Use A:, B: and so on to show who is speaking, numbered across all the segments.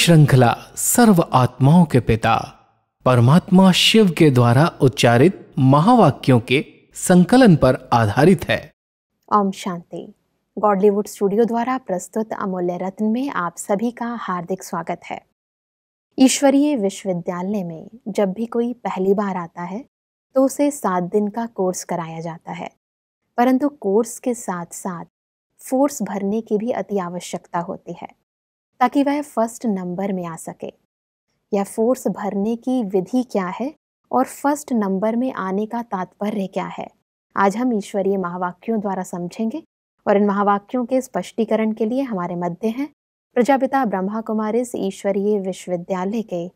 A: श्रृंखला सर्व आत्माओं के पिता परमात्मा शिव के द्वारा उच्चारित महावाक्यों के संकलन पर आधारित है
B: ओम शांति गॉडलीवुड स्टूडियो द्वारा प्रस्तुत अमूल्य रत्न में आप सभी का हार्दिक स्वागत है ईश्वरीय विश्वविद्यालय में जब भी कोई पहली बार आता है तो उसे सात दिन का कोर्स कराया जाता है परंतु कोर्स के साथ साथ फोर्स भरने की भी अति आवश्यकता होती है ताकि वह फर्स्ट नंबर में आ सके यह फोर्स भरने की विधि क्या है और फर्स्ट नंबर में आने का तात्पर्य क्या है आज हम ईश्वरीय महावाक्यों द्वारा समझेंगे और इन महावाक्यों के स्पष्टीकरण के लिए हमारे मध्य हैं प्रजापिता ब्रह्मा इस ईश्वरीय विश्वविद्यालय के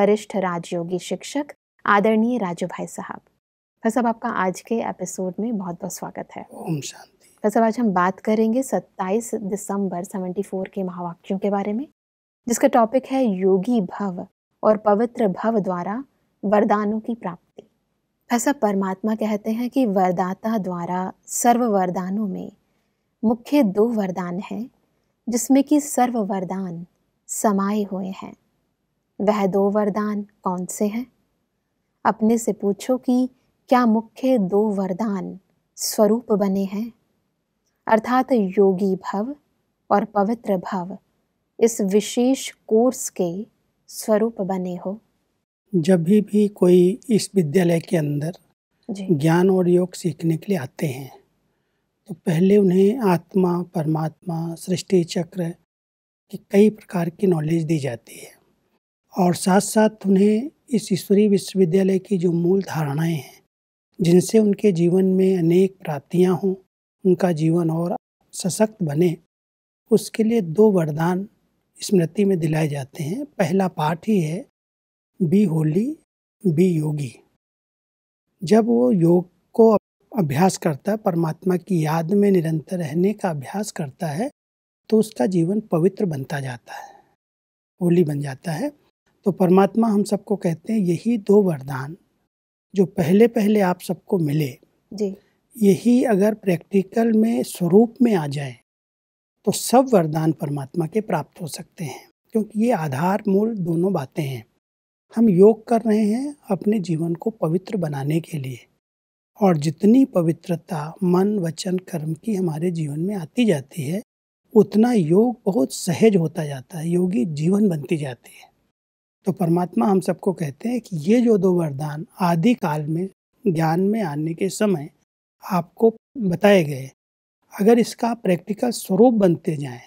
B: वरिष्ठ राजयोगी शिक्षक आदरणीय राजू भाई साहब बस अब आपका आज के एपिसोड में बहुत बहुत स्वागत है ओम शांति तो सर आज हम बात करेंगे 27 दिसंबर 74 के महावाक्यों के बारे में जिसका टॉपिक है योगी भव और पवित्र भव द्वारा वरदानों की प्राप्ति ऐसा परमात्मा कहते हैं कि वरदाता द्वारा सर्व वरदानों में मुख्य दो वरदान हैं जिसमें कि सर्व वरदान समाये हुए हैं वह दो वरदान कौन से हैं अपने से पूछो कि क्या मुख्य दो वरदान स्वरूप बने हैं अर्थात योगी भव और पवित्र भव इस विशेष कोर्स के स्वरूप बने हो
C: जब भी भी कोई इस विद्यालय के अंदर ज्ञान और योग सीखने के लिए आते हैं तो पहले उन्हें आत्मा परमात्मा सृष्टि चक्र की कई प्रकार की नॉलेज दी जाती है और साथ साथ उन्हें इस ईश्वरी विश्वविद्यालय की जो मूल धारणाएं हैं जिनसे उनके जीवन में अनेक प्राप्तियां हों उनका जीवन और सशक्त बने उसके लिए दो वरदान स्मृति में दिलाए जाते हैं पहला पाठ ही है बी होली बी योगी जब वो योग को अभ्यास करता है परमात्मा की याद में निरंतर रहने का अभ्यास करता है तो उसका जीवन पवित्र बनता जाता है होली बन जाता है तो परमात्मा हम सबको कहते हैं यही दो वरदान जो पहले पहले आप सबको मिले जी यही अगर प्रैक्टिकल में स्वरूप में आ जाए तो सब वरदान परमात्मा के प्राप्त हो सकते हैं क्योंकि ये आधार मूल दोनों बातें हैं हम योग कर रहे हैं अपने जीवन को पवित्र बनाने के लिए और जितनी पवित्रता मन वचन कर्म की हमारे जीवन में आती जाती है उतना योग बहुत सहज होता जाता है योगी जीवन बनती जाती है तो परमात्मा हम सबको कहते हैं कि ये जो दो वरदान आदि काल में ज्ञान में आने के समय आपको बताए गए अगर इसका प्रैक्टिकल स्वरूप बनते जाएं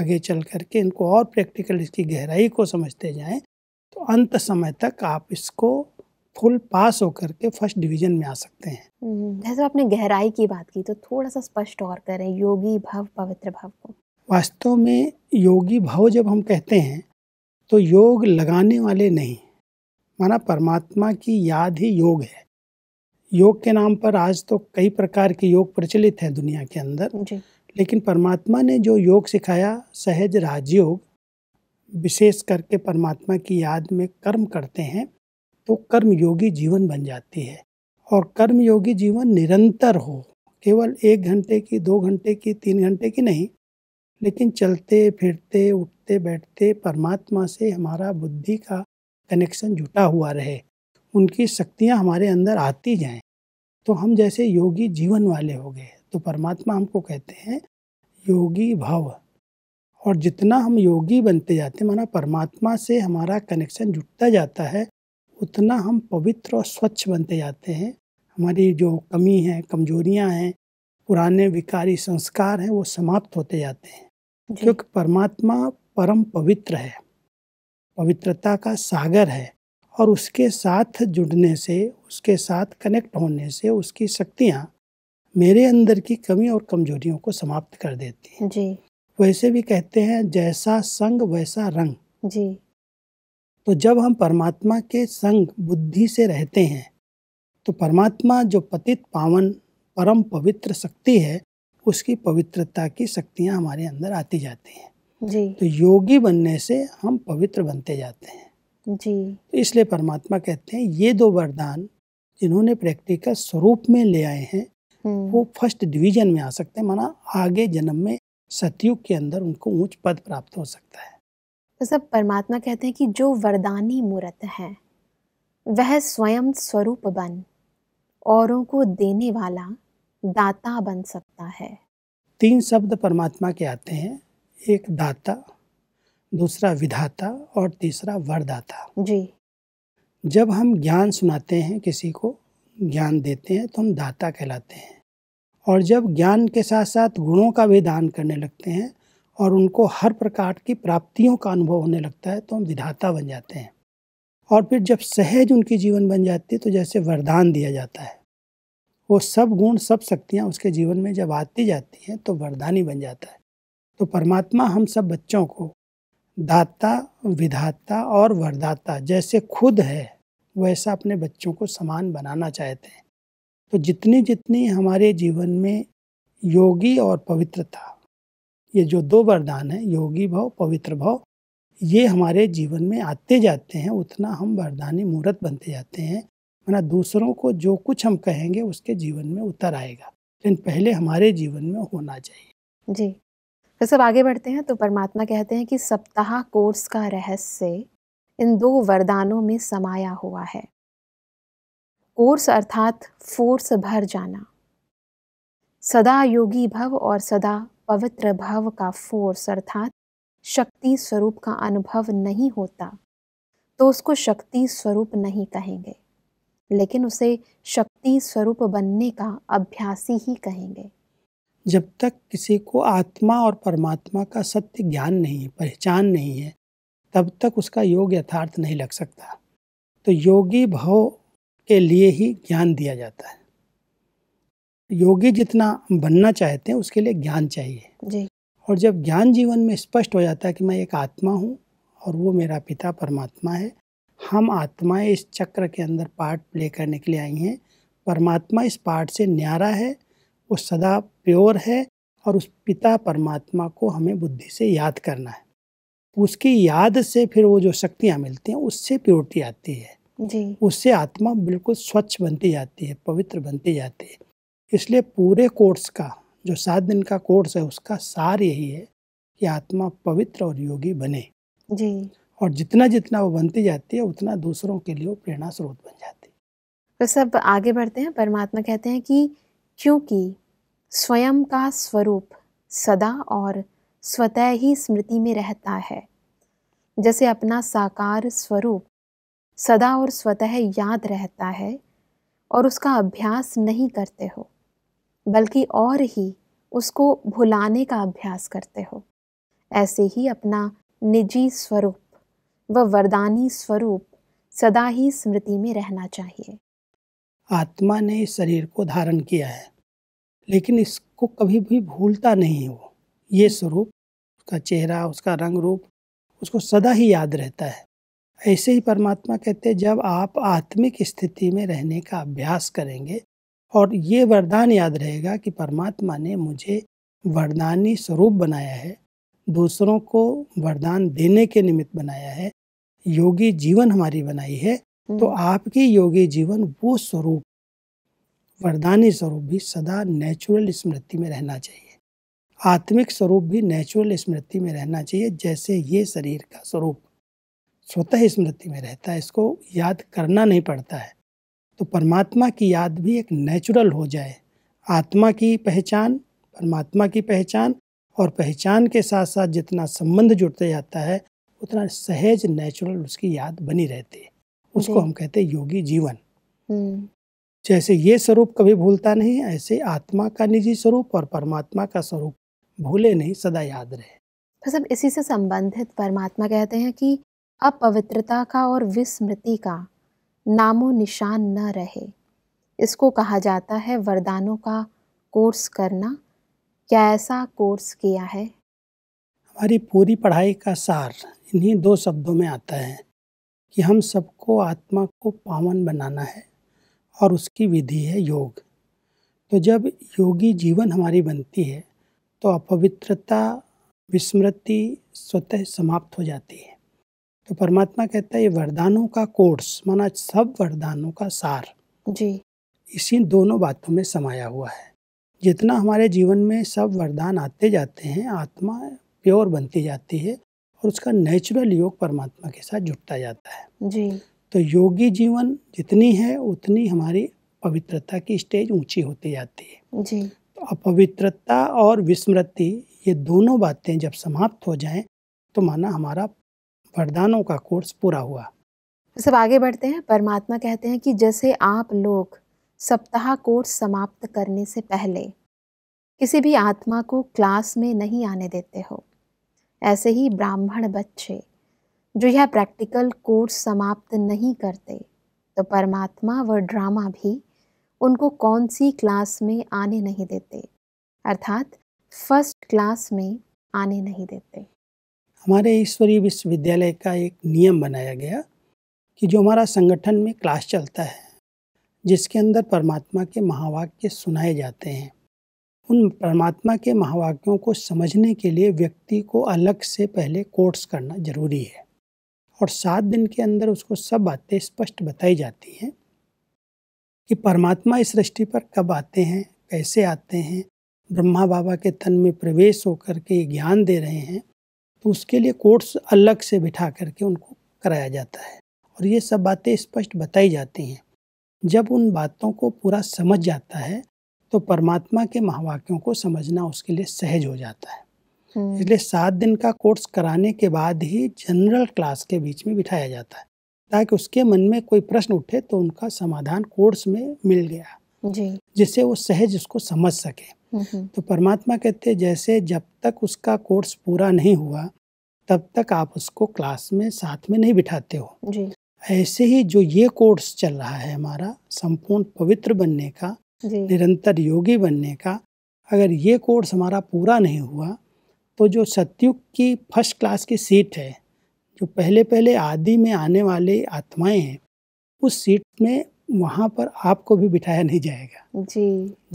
C: आगे चल करके इनको और प्रैक्टिकल इसकी गहराई को समझते जाएं तो अंत समय तक आप इसको फुल पास होकर के फर्स्ट डिवीजन में आ सकते हैं
B: हम्म, जैसे आपने गहराई की बात की तो थोड़ा सा स्पष्ट और करें योगी भाव पवित्र भाव को
C: वास्तव में योगी भाव जब हम कहते हैं तो योग लगाने वाले नहीं माना परमात्मा की याद ही योग है योग के नाम पर आज तो कई प्रकार के योग प्रचलित हैं दुनिया के अंदर जी। लेकिन परमात्मा ने जो योग सिखाया सहज राजयोग विशेष करके परमात्मा की याद में कर्म करते हैं तो कर्मयोगी जीवन बन जाती है और कर्मयोगी जीवन निरंतर हो केवल एक घंटे की दो घंटे की तीन घंटे की नहीं लेकिन चलते फिरते उठते बैठते परमात्मा से हमारा बुद्धि का कनेक्शन जुटा हुआ रहे उनकी शक्तियाँ हमारे अंदर आती जाएँ तो हम जैसे योगी जीवन वाले हो गए तो परमात्मा हमको कहते हैं योगी भव और जितना हम योगी बनते जाते हैं माना परमात्मा से हमारा कनेक्शन जुटता जाता है उतना हम पवित्र और स्वच्छ बनते जाते हैं हमारी जो कमी है कमजोरियां हैं पुराने विकारी संस्कार हैं वो समाप्त होते जाते हैं क्योंकि परमात्मा परम पवित्र है पवित्रता का सागर है और उसके साथ जुड़ने से उसके साथ कनेक्ट होने से उसकी शक्तियाँ मेरे अंदर की कमी और कमजोरियों को समाप्त कर देती हैं जी वैसे भी कहते हैं जैसा संग वैसा रंग जी तो जब हम परमात्मा के संग बुद्धि से रहते हैं तो परमात्मा जो पतित पावन परम पवित्र शक्ति है उसकी पवित्रता की शक्तियाँ हमारे अंदर आती जाती हैं जी तो योगी बनने से हम पवित्र बनते जाते हैं जी तो इसलिए परमात्मा कहते हैं ये दो वरदान जिन्होंने प्रैक्टिकल स्वरूप में ले आए हैं हम्म। वो फर्स्ट डिवीजन में आ सकते हैं माना आगे जन्म में सतयुग के अंदर उनको ऊंच पद प्राप्त हो सकता है
B: तो सब परमात्मा कहते हैं कि जो वरदानी मूर्त है वह स्वयं स्वरूप बन औरों को देने वाला दाता बन सकता है
C: तीन शब्द परमात्मा के आते हैं एक दाता दूसरा विधाता और तीसरा वरदाता जी जब हम ज्ञान सुनाते हैं किसी को ज्ञान देते हैं तो हम दाता कहलाते हैं और जब ज्ञान के साथ साथ गुणों का भी दान करने लगते हैं और उनको हर प्रकार की प्राप्तियों का अनुभव होने लगता है तो हम विधाता बन जाते हैं और फिर जब सहज उनकी जीवन बन जाती है तो जैसे वरदान दिया जाता है वो सब गुण सब शक्तियाँ उसके जीवन में जब आती जाती हैं तो वरदानी बन जाता है तो परमात्मा हम सब बच्चों को दाता विधाता और वरदाता जैसे खुद है वैसा अपने बच्चों को समान बनाना चाहते हैं तो जितनी जितनी हमारे जीवन में योगी और पवित्रता ये जो दो वरदान हैं योगी भाव पवित्र भाव ये हमारे जीवन में आते जाते हैं उतना हम वरदानी मूर्त बनते जाते हैं वरना दूसरों को जो कुछ हम कहेंगे उसके जीवन में उतर आएगा लेकिन पहले हमारे जीवन में होना चाहिए
B: जी तो सब आगे बढ़ते हैं तो परमात्मा कहते हैं कि सप्ताह कोर्स का रहस्य इन दो वरदानों में समाया हुआ है कोर्स अर्थात फोर्स भर जाना सदा योगी भव और सदा पवित्र भव का फोर्स अर्थात शक्ति स्वरूप का अनुभव नहीं होता तो उसको शक्ति स्वरूप नहीं कहेंगे लेकिन उसे शक्ति स्वरूप बनने का अभ्यासी ही कहेंगे
C: जब तक किसी को आत्मा और परमात्मा का सत्य ज्ञान नहीं है पहचान नहीं है तब तक उसका योग यथार्थ नहीं लग सकता तो योगी भाव के लिए ही ज्ञान दिया जाता है योगी जितना बनना चाहते हैं उसके लिए ज्ञान चाहिए जी और जब ज्ञान जीवन में स्पष्ट हो जाता है कि मैं एक आत्मा हूँ और वो मेरा पिता परमात्मा है हम आत्माएं इस चक्र के अंदर पार्ट प्ले करने के लिए आई हैं परमात्मा इस पार्ट से न्यारा है वो सदा प्योर है और उस पिता परमात्मा को हमें बुद्धि से याद करना है उसकी याद से फिर वो जो शक्तियाँ मिलती हैं उससे प्योरिटी आती है जी उससे आत्मा बिल्कुल स्वच्छ बनती जाती है पवित्र बनती जाती है इसलिए पूरे कोर्स का जो सात दिन का कोर्स है उसका सार यही है कि आत्मा पवित्र और योगी बने जी और जितना जितना वो बनती जाती है उतना दूसरों के लिए वो प्रेरणा स्रोत बन जाती है
B: तो सब आगे बढ़ते हैं परमात्मा कहते हैं कि क्योंकि स्वयं का स्वरूप सदा और स्वतः ही स्मृति में रहता है जैसे अपना साकार स्वरूप सदा और स्वतः याद रहता है और उसका अभ्यास नहीं करते हो बल्कि और ही उसको भुलाने का अभ्यास करते हो ऐसे ही अपना निजी स्वरूप व वरदानी स्वरूप सदा ही स्मृति में रहना चाहिए
C: आत्मा ने शरीर को धारण किया है लेकिन इसको कभी भी भूलता नहीं है वो ये स्वरूप उसका चेहरा उसका रंग रूप उसको सदा ही याद रहता है ऐसे ही परमात्मा कहते हैं जब आप आत्मिक स्थिति में रहने का अभ्यास करेंगे और ये वरदान याद रहेगा कि परमात्मा ने मुझे वरदानी स्वरूप बनाया है दूसरों को वरदान देने के निमित्त बनाया है योगी जीवन हमारी बनाई है तो हम्म। आपकी योगी जीवन वो स्वरूप वरदानी स्वरूप भी सदा नेचुरल स्मृति में रहना चाहिए आत्मिक स्वरूप भी नेचुरल स्मृति में रहना चाहिए जैसे ये शरीर का स्वरूप स्वतः स्मृति में रहता है इसको याद करना नहीं पड़ता है तो परमात्मा की याद भी एक नेचुरल हो जाए आत्मा की पहचान परमात्मा की पहचान और पहचान के साथ साथ जितना संबंध जुड़ते जाता है उतना सहज नेचुरल उसकी याद बनी रहती है उसको हम कहते हैं योगी जीवन हम्म। जैसे ये स्वरूप कभी भूलता नहीं ऐसे आत्मा का निजी स्वरूप और परमात्मा का स्वरूप भूले नहीं सदा याद रहे
B: फसल इसी से संबंधित परमात्मा कहते हैं कि अपवित्रता का और विस्मृति का नामो निशान न रहे इसको कहा जाता है वरदानों का कोर्स करना क्या ऐसा कोर्स किया है
C: हमारी पूरी पढ़ाई का सार इन्हीं दो शब्दों में आता है कि हम सबको आत्मा को पावन बनाना है और उसकी विधि है योग तो जब योगी जीवन हमारी बनती है तो अपवित्रता विस्मृति स्वतः समाप्त हो जाती है तो परमात्मा कहता है ये वरदानों का कोर्स माना सब वरदानों का सार जी इसी दोनों बातों में समाया हुआ है जितना हमारे जीवन में सब वरदान आते जाते हैं आत्मा प्योर बनती जाती है और उसका नेचुरल योग परमात्मा के साथ जुटता जाता है जी तो योगी जीवन जितनी है उतनी हमारी पवित्रता की स्टेज ऊंची होती जाती है जी तो अपवित्रता और विस्मृति ये दोनों बातें जब समाप्त हो जाएं तो माना हमारा वरदानों का कोर्स पूरा हुआ
B: सब आगे बढ़ते हैं परमात्मा कहते हैं कि जैसे आप लोग सप्ताह कोर्स समाप्त करने से पहले किसी भी आत्मा को क्लास में नहीं आने देते हो ऐसे ही ब्राह्मण बच्चे जो यह प्रैक्टिकल कोर्स समाप्त नहीं करते तो परमात्मा व ड्रामा भी उनको कौन सी क्लास में आने नहीं देते अर्थात फर्स्ट क्लास में आने नहीं देते
C: हमारे ईश्वरीय विश्वविद्यालय का एक नियम बनाया गया कि जो हमारा संगठन में क्लास चलता है जिसके अंदर परमात्मा के महावाक्य सुनाए जाते हैं उन परमात्मा के महावाक्यों को समझने के लिए व्यक्ति को अलग से पहले कोर्स करना जरूरी है और सात दिन के अंदर उसको सब बातें स्पष्ट बताई जाती हैं कि परमात्मा इस सृष्टि पर कब आते हैं कैसे आते हैं ब्रह्मा बाबा के तन में प्रवेश होकर के ज्ञान दे रहे हैं तो उसके लिए कोर्स अलग से बिठा करके उनको कराया जाता है और ये सब बातें स्पष्ट बताई जाती हैं जब उन बातों को पूरा समझ जाता है तो परमात्मा के महावाक्यों को समझना उसके लिए सहज हो जाता है हम्म। इसलिए सात दिन का कोर्स कराने के बाद ही जनरल क्लास के बीच में बिठाया जाता है ताकि उसके मन में कोई प्रश्न उठे तो उनका समाधान कोर्स में मिल गया जी जिससे वो सहज उसको समझ सके हम्म। तो परमात्मा कहते जैसे जब तक उसका कोर्स पूरा नहीं हुआ तब तक आप उसको क्लास में साथ में नहीं बिठाते हो जी ऐसे ही जो ये कोर्स चल रहा है हमारा संपूर्ण पवित्र बनने का
B: निरंतर
C: योगी बनने का अगर ये कोर्स हमारा पूरा नहीं हुआ तो जो सत्युग की फर्स्ट क्लास की सीट है जो पहले पहले आदि में आने वाले आत्माएं हैं उस सीट में वहाँ पर आपको भी बिठाया नहीं जाएगा जी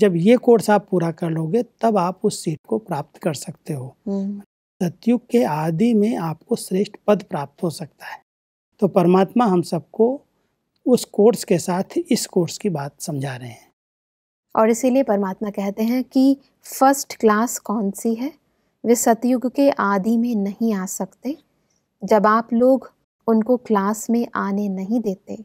C: जब ये कोर्स आप पूरा कर लोगे तब आप उस सीट को प्राप्त कर सकते हो हम्म। सत्युग के आदि में आपको श्रेष्ठ पद प्राप्त हो सकता है तो परमात्मा हम सबको उस कोर्स के साथ इस कोर्स की बात समझा रहे हैं
B: और इसीलिए परमात्मा कहते हैं कि फर्स्ट क्लास कौन सी है वे सतयुग के आदि में नहीं आ सकते जब आप लोग उनको क्लास में आने नहीं देते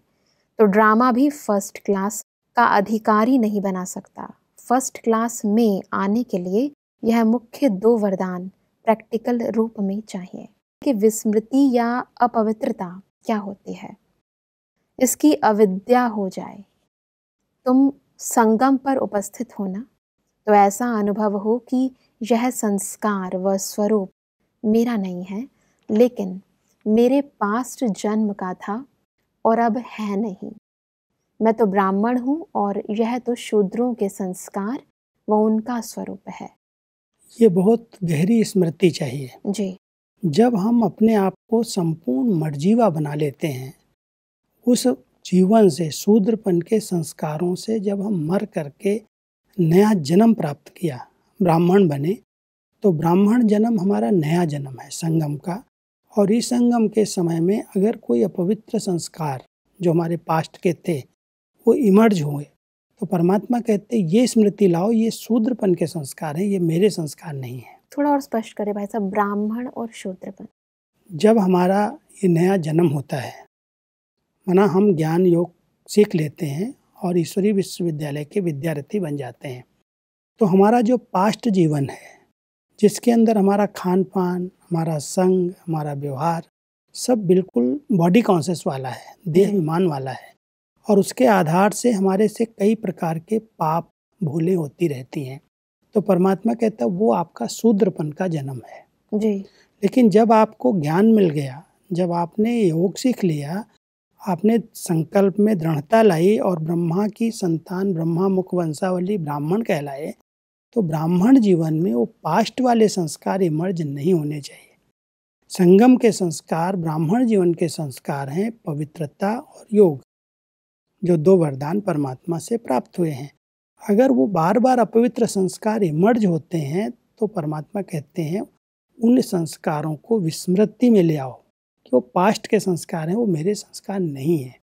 B: तो ड्रामा भी फर्स्ट क्लास का अधिकारी नहीं बना सकता फर्स्ट क्लास में आने के लिए यह मुख्य दो वरदान प्रैक्टिकल रूप में चाहिए कि विस्मृति या अपवित्रता क्या होती है इसकी अविद्या हो जाए तुम संगम पर उपस्थित होना तो ऐसा अनुभव हो कि यह संस्कार व स्वरूप मेरा नहीं है लेकिन मेरे पास्ट जन्म का था और अब है नहीं मैं तो ब्राह्मण हूँ और यह तो शूद्रों के संस्कार व उनका स्वरूप है
C: ये बहुत गहरी स्मृति चाहिए जी जब हम अपने आप को संपूर्ण मर्जीवा बना लेते हैं उस जीवन से शूद्रपन के संस्कारों से जब हम मर करके नया जन्म प्राप्त किया ब्राह्मण बने तो ब्राह्मण जन्म हमारा नया जन्म है संगम का और इस संगम के समय में अगर कोई अपवित्र संस्कार जो हमारे पास्ट के थे वो इमर्ज हुए तो परमात्मा कहते ये स्मृति लाओ ये शूद्रपन के संस्कार हैं ये मेरे संस्कार नहीं है
B: थोड़ा और स्पष्ट करें भाई साहब ब्राह्मण और शूद्रपन
C: जब हमारा ये नया जन्म होता है मना हम ज्ञान योग सीख लेते हैं और ईश्वरीय विश्वविद्यालय के विद्यार्थी बन जाते हैं तो हमारा जो पास्ट जीवन है जिसके अंदर हमारा खान पान हमारा संग हमारा व्यवहार सब बिल्कुल बॉडी कॉन्शियस वाला है देह विमान वाला है और उसके आधार से हमारे से कई प्रकार के पाप भूले होती रहती हैं तो परमात्मा कहता है वो आपका शूद्रपन का जन्म है जी लेकिन जब आपको ज्ञान मिल गया जब आपने योग सीख लिया आपने संकल्प में दृढ़ता लाई और ब्रह्मा की संतान ब्रह्मा मुख वंशावली ब्राह्मण कहलाए तो ब्राह्मण जीवन में वो पास्ट वाले संस्कार इमर्ज नहीं होने चाहिए संगम के संस्कार ब्राह्मण जीवन के संस्कार हैं पवित्रता और योग जो दो वरदान परमात्मा से प्राप्त हुए हैं अगर वो बार बार अपवित्र संस्कार इमर्ज होते हैं तो परमात्मा कहते हैं उन संस्कारों को विस्मृति में ले आओ कि वो पास्ट के संस्कार हैं वो मेरे संस्कार नहीं हैं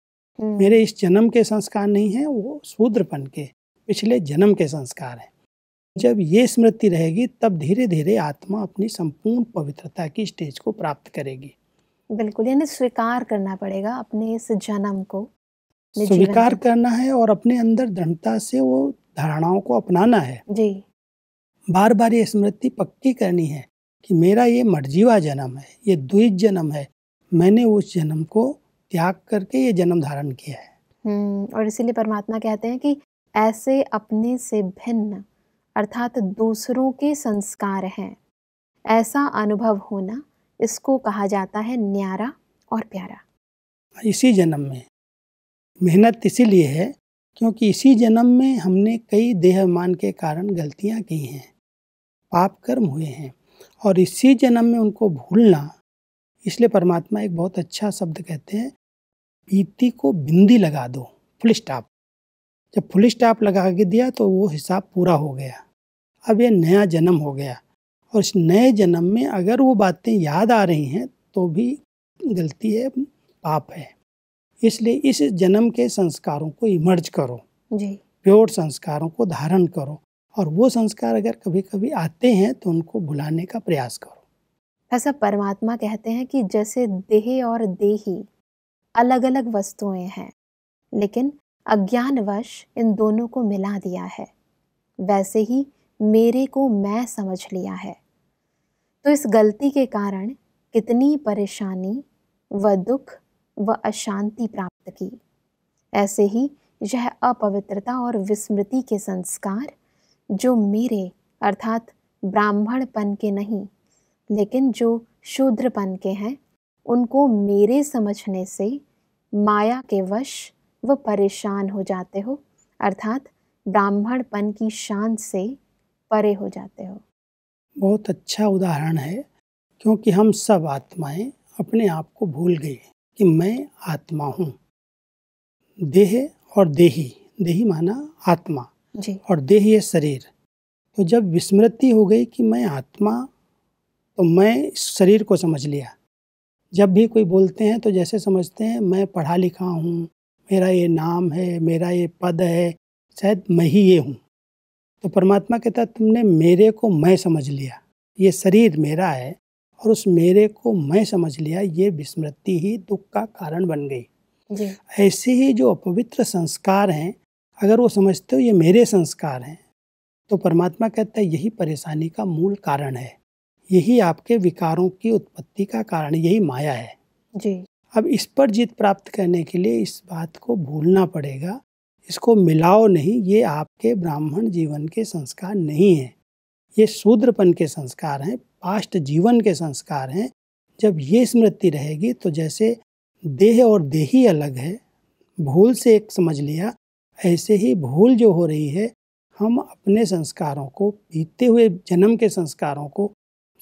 C: हम्म। मेरे इस जन्म के संस्कार नहीं हैं वो शूद्रपन के पिछले जन्म के संस्कार हैं जब ये स्मृति रहेगी तब धीरे धीरे आत्मा अपनी संपूर्ण पवित्रता की स्टेज को प्राप्त करेगी
B: बिल्कुल यानी स्वीकार करना पड़ेगा अपने इस जन्म को
C: स्वीकार करना है और अपने अंदर दृढ़ता से वो धारणाओं को अपनाना है जी बार बार ये स्मृति पक्की करनी है कि मेरा ये मर्जीवा जन्म है ये द्विज जन्म है मैंने उस जन्म को त्याग करके ये जन्म धारण किया है
B: हम्म, और इसीलिए परमात्मा कहते हैं कि ऐसे अपने से भिन्न अर्थात दूसरों के संस्कार हैं ऐसा अनुभव होना इसको कहा जाता है न्यारा
C: और प्यारा इसी जन्म में मेहनत इसीलिए है क्योंकि इसी जन्म में हमने कई देहमान के कारण गलतियां की हैं पाप कर्म हुए हैं और इसी जन्म में उनको भूलना इसलिए परमात्मा एक बहुत अच्छा शब्द कहते हैं बीती को बिंदी लगा दो फुल स्टॉप जब फुल स्टॉप लगा के दिया तो वो हिसाब पूरा हो गया अब ये नया जन्म हो गया और इस नए जन्म में अगर वो बातें याद आ रही हैं तो भी गलती है पाप है इसलिए इस जन्म के संस्कारों को इमर्ज करो जी प्योर संस्कारों को धारण करो और वो संस्कार अगर कभी कभी आते हैं तो उनको भुलाने का प्रयास करो ऐसा परमात्मा कहते हैं कि जैसे देह
B: और देही अलग अलग वस्तुएं हैं लेकिन अज्ञानवश इन दोनों को मिला दिया है वैसे ही मेरे को मैं समझ लिया है तो इस गलती के कारण कितनी परेशानी व दुख व अशांति प्राप्त की ऐसे ही यह अपवित्रता और विस्मृति के संस्कार जो मेरे अर्थात ब्राह्मणपन के नहीं लेकिन जो शूद्रपन के हैं उनको मेरे समझने से माया के वश व परेशान हो जाते हो अर्थात ब्राह्मणपन की शान से परे हो जाते हो
C: बहुत अच्छा उदाहरण है क्योंकि हम सब आत्माएं अपने आप को भूल गए कि मैं आत्मा हूँ देह और देही देही माना आत्मा जी। और देह ये शरीर तो जब विस्मृति हो गई कि मैं आत्मा तो मैं शरीर को समझ लिया जब भी कोई बोलते हैं तो जैसे समझते हैं मैं पढ़ा लिखा हूँ मेरा ये नाम है मेरा ये पद है शायद मैं ही ये हूँ तो परमात्मा कहता तुमने मेरे को मैं समझ लिया ये शरीर मेरा है और उस मेरे को मैं समझ लिया ये विस्मृति ही दुख का कारण बन गई ऐसे ही जो अपवित्र संस्कार हैं अगर वो समझते हो ये मेरे संस्कार हैं तो परमात्मा कहता है यही परेशानी का मूल कारण है यही आपके विकारों की उत्पत्ति का कारण यही माया है जी अब इस पर जीत प्राप्त करने के लिए इस बात को भूलना पड़ेगा इसको मिलाओ नहीं ये आपके ब्राह्मण जीवन के संस्कार नहीं हैं ये शूद्रपन के संस्कार हैं पाष्ट जीवन के संस्कार हैं जब ये स्मृति रहेगी तो जैसे देह और देही अलग है भूल से एक समझ लिया ऐसे ही भूल जो हो रही है हम अपने संस्कारों को बीतते हुए जन्म के संस्कारों को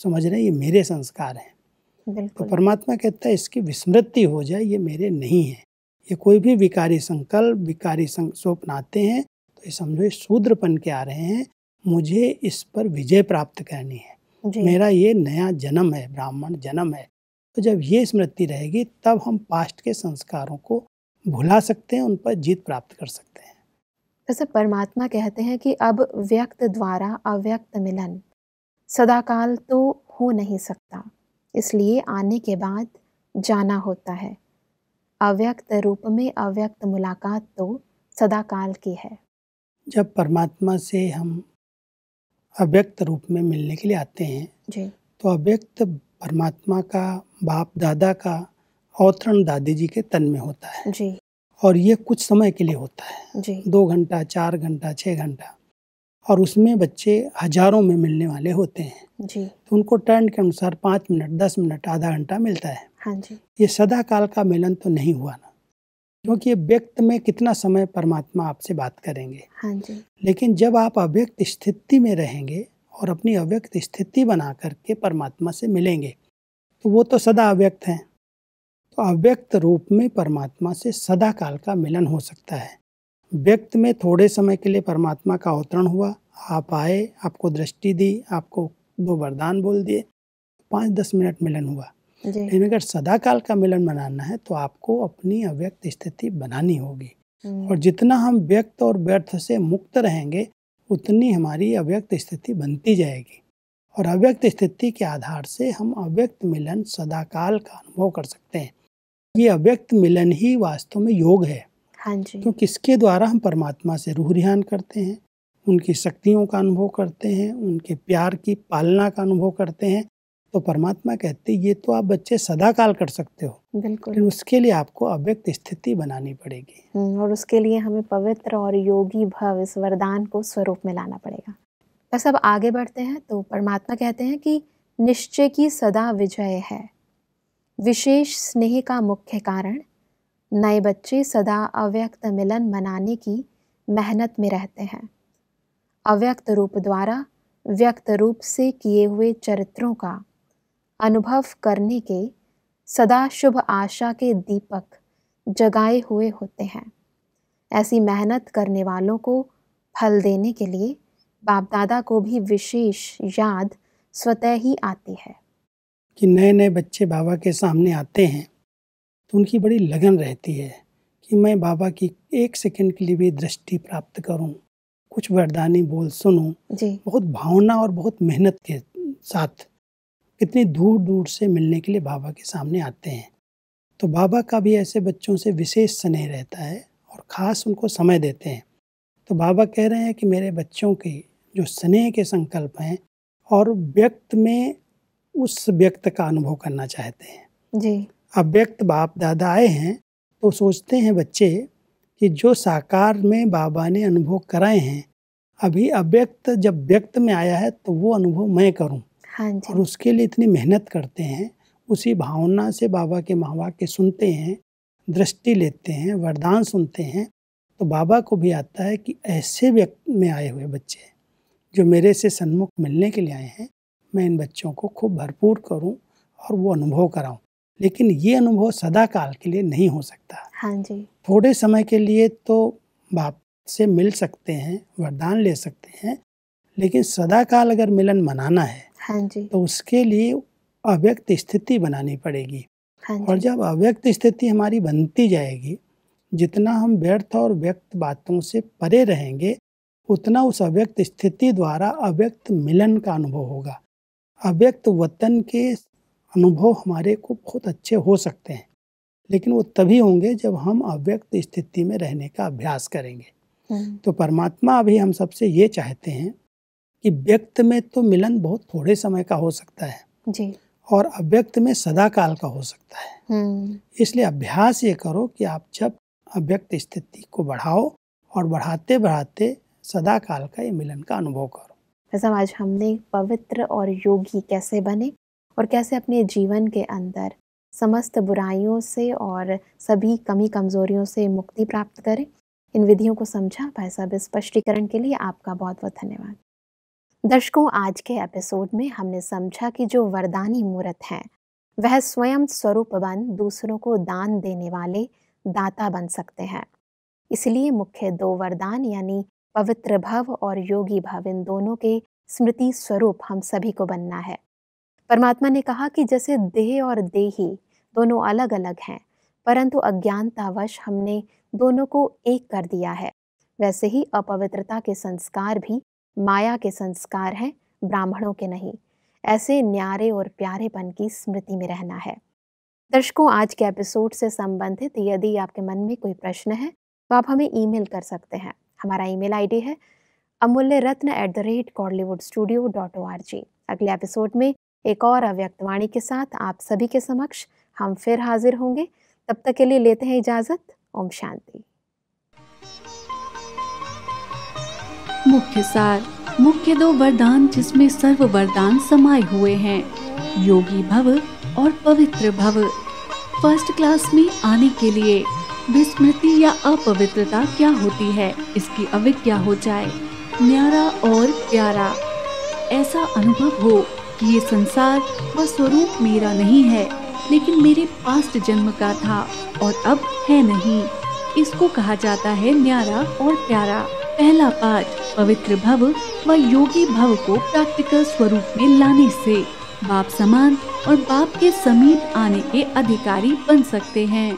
C: समझ रहे हैं ये मेरे संस्कार
B: हैं तो
C: परमात्मा कहता है इसकी विस्मृति हो जाए ये मेरे नहीं है ये कोई भी विकारी संकल्प विकारी स्वप्न आते हैं तो ये समझो शूद्रपन के आ रहे हैं मुझे इस पर विजय प्राप्त करनी है मेरा ये नया जन्म है ब्राह्मण जन्म है तो जब ये स्मृति रहेगी तब हम पास्ट के संस्कारों को भुला सकते हैं उन पर जीत प्राप्त कर सकते हैं
B: वैसे तो परमात्मा कहते हैं कि अब व्यक्त द्वारा अव्यक्त मिलन सदाकाल तो हो नहीं सकता इसलिए आने के बाद जाना होता है अव्यक्त रूप में अव्यक्त मुलाकात तो सदाकाल
C: की है जब परमात्मा से हम अव्यक्त रूप में मिलने के लिए आते हैं जी तो अव्यक्त परमात्मा का बाप दादा का अवतरण दादी जी के तन में होता है जी और ये कुछ समय के लिए होता है जी दो घंटा चार घंटा छः घंटा और उसमें बच्चे हज़ारों में मिलने वाले होते
B: हैं जी
C: तो उनको टर्न के अनुसार पाँच मिनट दस मिनट आधा घंटा मिलता है हाँ जी ये सदा काल का मिलन तो नहीं हुआ ना क्योंकि व्यक्त में कितना समय परमात्मा आपसे बात करेंगे हाँ जी लेकिन जब आप अव्यक्त स्थिति में रहेंगे और अपनी अव्यक्त स्थिति बना करके परमात्मा से मिलेंगे तो वो तो सदा अव्यक्त हैं तो अव्यक्त रूप में परमात्मा से सदा काल का मिलन हो सकता है व्यक्त में थोड़े समय के लिए परमात्मा का अवतरण हुआ आप आए आपको दृष्टि दी आपको दो वरदान बोल दिए पाँच दस मिनट मिलन हुआ लेकिन अगर सदाकाल का मिलन बनाना है तो आपको अपनी अव्यक्त स्थिति बनानी होगी हम्म। और जितना हम व्यक्त और व्यर्थ से मुक्त रहेंगे उतनी हमारी अव्यक्त स्थिति बनती जाएगी और अव्यक्त स्थिति के आधार से हम अव्यक्त मिलन सदाकाल का अनुभव कर सकते हैं ये अव्यक्त मिलन ही वास्तव में योग है हाँ जी तो किसके द्वारा हम परमात्मा से रूह रिहान करते हैं उनकी शक्तियों का अनुभव करते हैं उनके प्यार की पालना का अनुभव करते हैं तो परमात्मा कहते ये तो आप बच्चे सदा काल कर सकते हो बिल्कुल उसके लिए आपको अव्यक्त स्थिति बनानी पड़ेगी
B: हम्म, और उसके लिए हमें पवित्र और योगी भव इस वरदान को स्वरूप में लाना पड़ेगा बस अब आगे बढ़ते हैं तो परमात्मा कहते हैं कि निश्चय की सदा विजय है विशेष स्नेह का मुख्य कारण नए बच्चे सदा अव्यक्त मिलन मनाने की मेहनत में रहते हैं अव्यक्त रूप द्वारा व्यक्त रूप से किए हुए चरित्रों का अनुभव करने के सदा शुभ आशा के दीपक जगाए हुए होते हैं ऐसी मेहनत करने वालों को फल देने के लिए बाप दादा को भी विशेष याद
C: स्वतः ही आती है कि नए नए बच्चे बाबा के सामने आते हैं तो उनकी बड़ी लगन रहती है कि मैं बाबा की एक सेकंड के लिए भी दृष्टि प्राप्त करूं कुछ वरदानी बोल सुनूं बहुत भावना और बहुत मेहनत के साथ कितनी दूर दूर से मिलने के लिए बाबा के सामने आते हैं तो बाबा का भी ऐसे बच्चों से विशेष स्नेह रहता है और ख़ास उनको समय देते हैं तो बाबा कह रहे हैं कि मेरे बच्चों के जो स्नेह के संकल्प हैं और व्यक्त में उस व्यक्त का अनुभव करना चाहते हैं जी अव्यक्त बाप दादा आए हैं तो सोचते हैं बच्चे कि जो साकार में बाबा ने अनुभव कराए हैं अभी अव्यक्त जब व्यक्त में आया है तो वो अनुभव मैं करूँ हाँ जी। और उसके लिए इतनी मेहनत करते हैं उसी भावना से बाबा के महावाक्य सुनते हैं दृष्टि लेते हैं वरदान सुनते हैं तो बाबा को भी आता है कि ऐसे व्यक्त में आए हुए बच्चे जो मेरे से सन्मुख मिलने के लिए आए हैं मैं इन बच्चों को खूब भरपूर करूं और वो अनुभव कराऊं लेकिन ये अनुभव सदा काल के लिए नहीं हो सकता हाँ जी थोड़े समय के लिए तो बाप से मिल सकते हैं वरदान ले सकते हैं लेकिन सदा काल अगर मिलन मनाना है हाँ जी तो उसके लिए अव्यक्त स्थिति बनानी पड़ेगी हाँ और जब अव्यक्त स्थिति हमारी बनती जाएगी जितना हम व्यर्थ और व्यक्त बातों से परे रहेंगे उतना उस अव्यक्त स्थिति द्वारा अव्यक्त मिलन का अनुभव होगा अव्यक्त वतन के अनुभव हमारे को बहुत अच्छे हो सकते हैं लेकिन वो तभी होंगे जब हम अव्यक्त स्थिति में रहने का अभ्यास करेंगे हम्म। तो परमात्मा अभी हम सबसे ये चाहते हैं कि व्यक्त में तो मिलन बहुत थोड़े समय का हो सकता है जी और अव्यक्त में सदा काल का हो सकता है हम्म। इसलिए अभ्यास ये करो कि आप जब अव्यक्त स्थिति को बढ़ाओ और बढ़ाते बढ़ाते सदा काल का ये मिलन का अनुभव
B: करो आज हमने पवित्र और योगी कैसे बने और कैसे अपने जीवन के अंदर समस्त बुराइयों से और सभी कमी कमज़ोरियों से मुक्ति प्राप्त करें इन विधियों को समझा भाई साहब स्पष्टीकरण के लिए आपका बहुत बहुत धन्यवाद दर्शकों आज के एपिसोड में हमने समझा कि जो वरदानी मूर्त हैं वह स्वयं स्वरूप बन दूसरों को दान देने वाले दाता बन सकते हैं इसलिए मुख्य दो वरदान यानी पवित्र भव और योगी भव इन दोनों के स्मृति स्वरूप हम सभी को बनना है परमात्मा ने कहा कि जैसे देह और देही दोनों अलग अलग हैं परंतु अज्ञानतावश हमने दोनों को एक कर दिया है वैसे ही अपवित्रता के संस्कार भी माया के संस्कार हैं ब्राह्मणों के नहीं ऐसे न्यारे और प्यारेपन की स्मृति में रहना है दर्शकों आज के एपिसोड से संबंधित यदि आपके मन में कोई प्रश्न है तो आप हमें ईमेल कर सकते हैं हमारा ईमेल आईडी है Amulya Ratna at the rate Godlywood studio dot O R G अगले एपिसोड में एक और अव्यक्तवाणी के साथ आप सभी के समक्ष हम फिर हाजिर होंगे तब तक के लिए लेते हैं इजाज़त ओम शांति मुख्य सार मुख्य दो वरदान जिसमें सर्व वरदान समाये हुए हैं योगी भव और पवित्र भव फर्स्ट क्लास में आने के लिए विस्मृति या अपवित्रता क्या होती है इसकी अविज्ञा हो जाए न्यारा और प्यारा ऐसा अनुभव हो कि ये संसार व स्वरूप मेरा नहीं है लेकिन मेरे पास्ट जन्म का था और अब है नहीं इसको कहा जाता है न्यारा और प्यारा पहला पाठ पवित्र भव व योगी भव को प्रैक्टिकल स्वरूप में लाने से बाप समान और बाप के समीप आने के अधिकारी बन
C: सकते हैं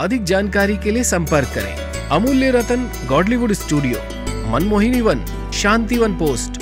A: अधिक जानकारी के लिए संपर्क करें Amulya Ratan Godlywood studio Manmohini Van Shanti Van post